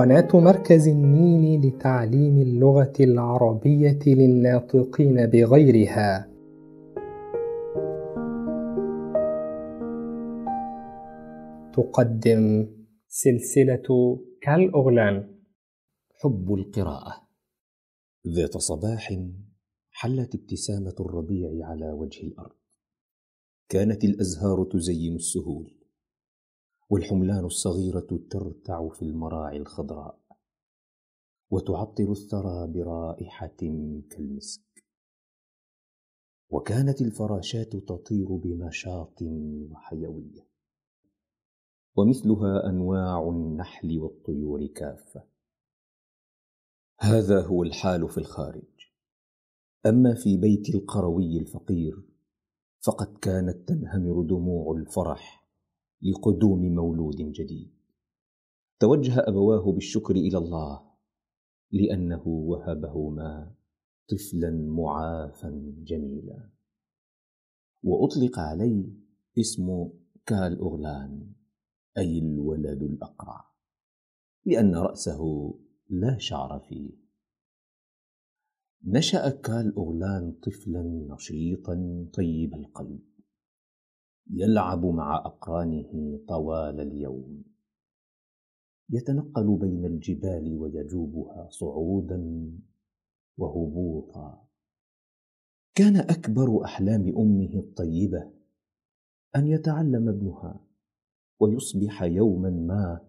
قناة مركز النيل لتعليم اللغة العربية للناطقين بغيرها تقدم سلسلة كالأغلان حب القراءة ذات صباح حلت ابتسامة الربيع على وجه الأرض كانت الأزهار تزين السهول والحملان الصغيرة ترتع في المراعي الخضراء وتعطر الثرى برائحة كالمسك وكانت الفراشات تطير بنشاط وحيوية ومثلها أنواع النحل والطيور كافة هذا هو الحال في الخارج أما في بيت القروي الفقير فقد كانت تنهمر دموع الفرح لقدوم مولود جديد توجه ابواه بالشكر الى الله لانه وهبهما طفلا معافا جميلا واطلق عليه اسم كال اورلان اي الولد الاقرع لان راسه لا شعر فيه نشا كال اورلان طفلا نشيطا طيب القلب يلعب مع اقرانه طوال اليوم يتنقل بين الجبال ويجوبها صعودا وهبوطا كان اكبر احلام امه الطيبه ان يتعلم ابنها ويصبح يوما ما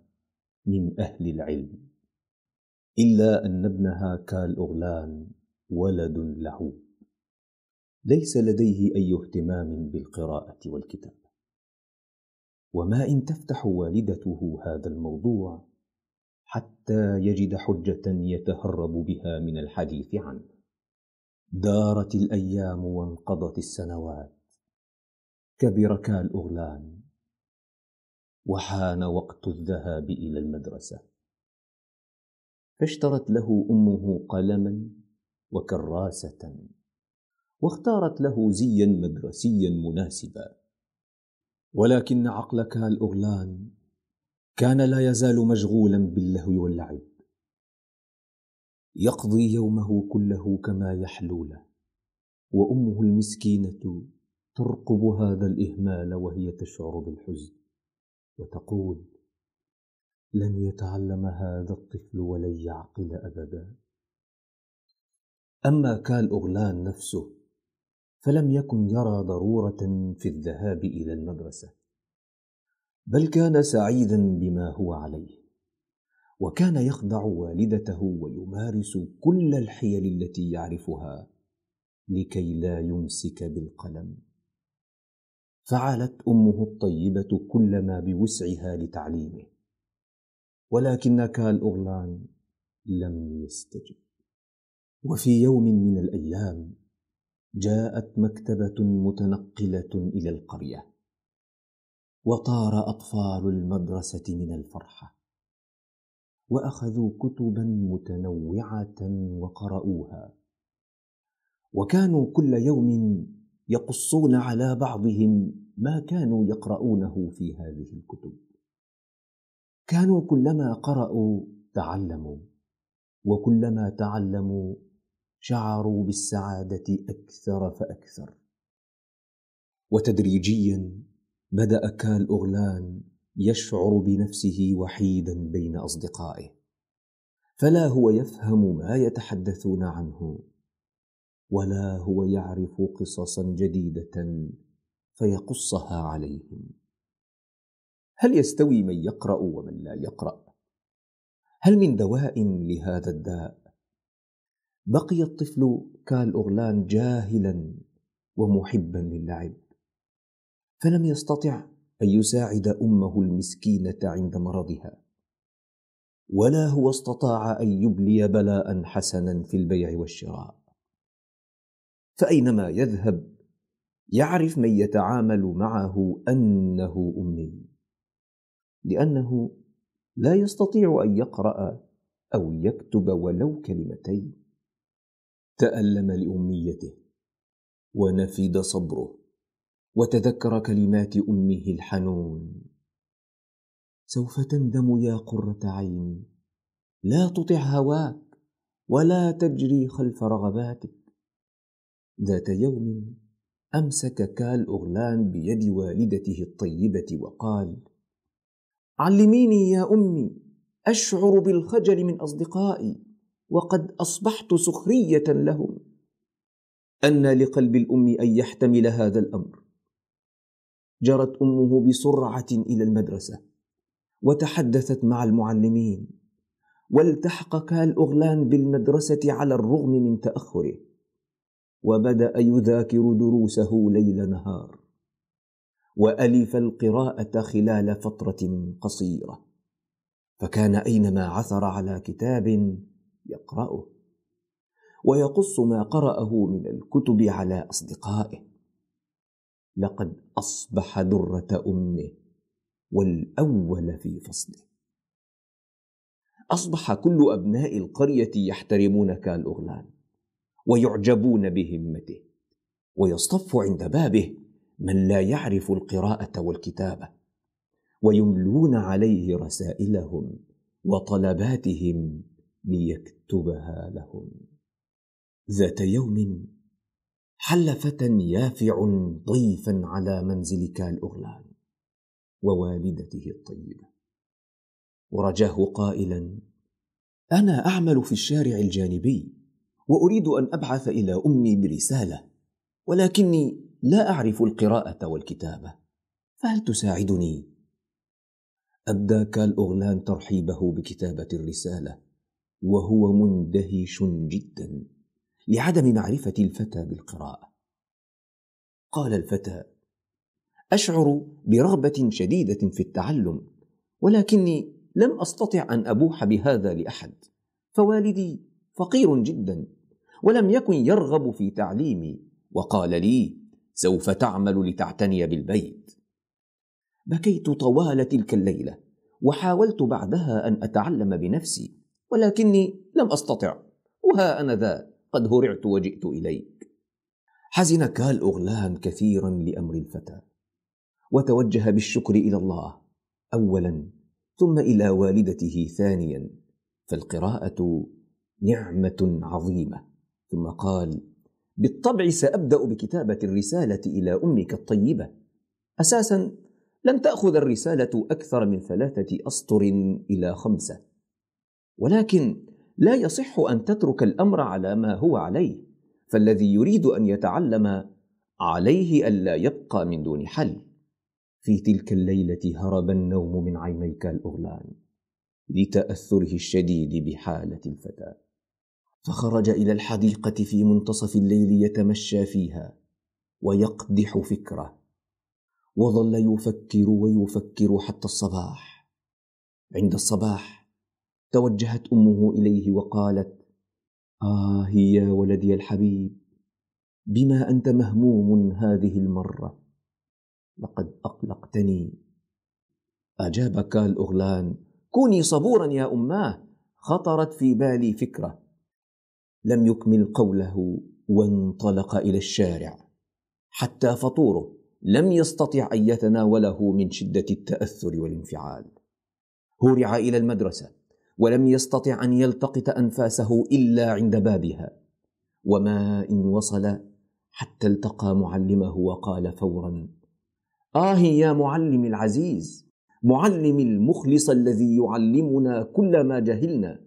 من اهل العلم الا ان ابنها كالاغلان ولد له ليس لديه اي اهتمام بالقراءه والكتاب وما ان تفتح والدته هذا الموضوع حتى يجد حجه يتهرب بها من الحديث عنه دارت الايام وانقضت السنوات كبر كالاغلان وحان وقت الذهاب الى المدرسه فاشترت له امه قلما وكراسه واختارت له زيا مدرسيا مناسبا ولكن عقلك الاغلان كان لا يزال مشغولا باللهو واللعب يقضي يومه كله كما يحلو له وامه المسكينه ترقب هذا الاهمال وهي تشعر بالحزن وتقول لن يتعلم هذا الطفل ولن يعقل ابدا اما كال اغلان نفسه فلم يكن يرى ضروره في الذهاب الى المدرسه بل كان سعيدا بما هو عليه وكان يخدع والدته ويمارس كل الحيل التي يعرفها لكي لا يمسك بالقلم فعلت امه الطيبه كل ما بوسعها لتعليمه ولكن كال اورلان لم يستجب وفي يوم من الايام جاءت مكتبه متنقله الى القريه وطار اطفال المدرسه من الفرحه واخذوا كتبا متنوعه وقرأوها وكانوا كل يوم يقصون على بعضهم ما كانوا يقرأونه في هذه الكتب كانوا كلما قرأوا تعلموا وكلما تعلموا شعروا بالسعاده اكثر فاكثر وتدريجيا بدا كال أغلان يشعر بنفسه وحيدا بين اصدقائه فلا هو يفهم ما يتحدثون عنه ولا هو يعرف قصصا جديده فيقصها عليهم هل يستوي من يقرا ومن لا يقرا هل من دواء لهذا الداء بقي الطفل كال أورلان جاهلا ومحبا للعب فلم يستطع أن يساعد أمه المسكينة عند مرضها ولا هو استطاع أن يبلي بلاء حسنا في البيع والشراء فأينما يذهب يعرف من يتعامل معه أنه أمي لأنه لا يستطيع أن يقرأ أو يكتب ولو كلمتين تالم لأميته ونفد صبره وتذكر كلمات امه الحنون سوف تندم يا قره عيني لا تطع هواك ولا تجري خلف رغباتك ذات يوم امسك كال اغلان بيد والدته الطيبه وقال علميني يا امي اشعر بالخجل من اصدقائي وقد اصبحت سخريه لهم ان لقلب الام ان يحتمل هذا الامر جرت امه بسرعه الى المدرسه وتحدثت مع المعلمين والتحق كال اغلان بالمدرسه على الرغم من تاخره وبدا يذاكر دروسه ليل نهار والف القراءه خلال فتره قصيره فكان اينما عثر على كتاب يقرأه ويقص ما قرأه من الكتب على أصدقائه لقد أصبح درة أمه والأول في فصله أصبح كل أبناء القرية يحترمون كالأغلان ويعجبون بهمته ويصطف عند بابه من لا يعرف القراءة والكتابة ويملون عليه رسائلهم وطلباتهم ليكتبها لهم ذات يوم حل فتى يافع ضيفا على منزل كال اغلان ووالدته الطيبة ورجاه قائلا أنا أعمل في الشارع الجانبي وأريد أن أبعث إلى أمي برسالة ولكني لا أعرف القراءة والكتابة فهل تساعدني؟ أبدى كالأغلان ترحيبه بكتابة الرسالة وهو مندهش جدا لعدم معرفه الفتى بالقراءه قال الفتى اشعر برغبه شديده في التعلم ولكني لم استطع ان ابوح بهذا لاحد فوالدي فقير جدا ولم يكن يرغب في تعليمي وقال لي سوف تعمل لتعتني بالبيت بكيت طوال تلك الليله وحاولت بعدها ان اتعلم بنفسي ولكني لم أستطع وها أنا ذا قد هرعت وجئت إليك حزن كال أغلان كثيرا لأمر الفتى وتوجه بالشكر إلى الله أولا ثم إلى والدته ثانيا فالقراءة نعمة عظيمة ثم قال بالطبع سأبدأ بكتابة الرسالة إلى أمك الطيبة أساسا لن تأخذ الرسالة أكثر من ثلاثة أسطر إلى خمسة ولكن لا يصح ان تترك الامر على ما هو عليه فالذي يريد ان يتعلم عليه الا يبقى من دون حل في تلك الليله هرب النوم من عينيك الاغلان لتاثره الشديد بحاله الفتاه فخرج الى الحديقه في منتصف الليل يتمشى فيها ويقدح فكره وظل يفكر ويفكر حتى الصباح عند الصباح توجهت امه اليه وقالت اه يا ولدي الحبيب بما انت مهموم هذه المره لقد اقلقتني اجاب كال اغلان كوني صبورا يا اماه خطرت في بالي فكره لم يكمل قوله وانطلق الى الشارع حتى فطوره لم يستطع ان يتناوله من شده التاثر والانفعال هرع الى المدرسه ولم يستطع ان يلتقط انفاسه الا عند بابها وما ان وصل حتى التقى معلمه وقال فورا اه يا معلم العزيز معلم المخلص الذي يعلمنا كل ما جهلنا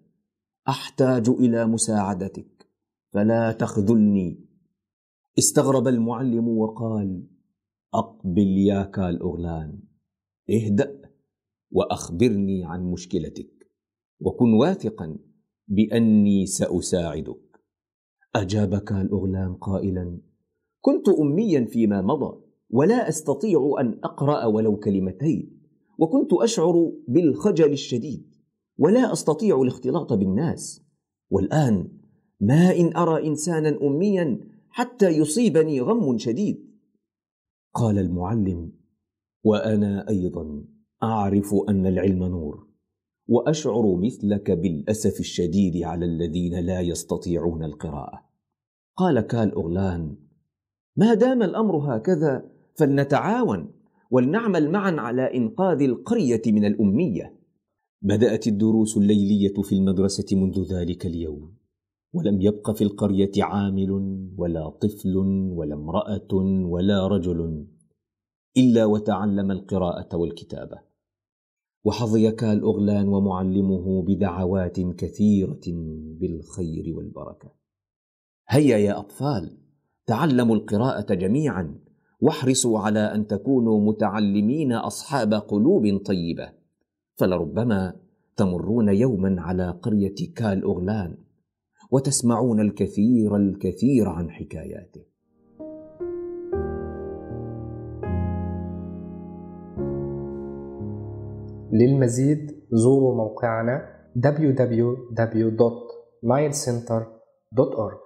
احتاج الى مساعدتك فلا تخذلني استغرب المعلم وقال اقبل يا كالاغلان اهدا واخبرني عن مشكلتك وكن واثقا باني ساساعدك اجابك الاغلام قائلا كنت اميا فيما مضى ولا استطيع ان اقرا ولو كلمتين وكنت اشعر بالخجل الشديد ولا استطيع الاختلاط بالناس والان ما ان ارى انسانا اميا حتى يصيبني غم شديد قال المعلم وانا ايضا اعرف ان العلم نور واشعر مثلك بالاسف الشديد على الذين لا يستطيعون القراءه قال كال اورلان ما دام الامر هكذا فلنتعاون ولنعمل معا على انقاذ القريه من الاميه بدات الدروس الليليه في المدرسه منذ ذلك اليوم ولم يبق في القريه عامل ولا طفل ولا امراه ولا رجل الا وتعلم القراءه والكتابه وحظيك الاغلان ومعلمه بدعوات كثيره بالخير والبركه هيا يا اطفال تعلموا القراءه جميعا واحرصوا على ان تكونوا متعلمين اصحاب قلوب طيبه فلربما تمرون يوما على قريه كال اغلان وتسمعون الكثير الكثير عن حكاياته للمزيد زوروا موقعنا www.mindcenter.org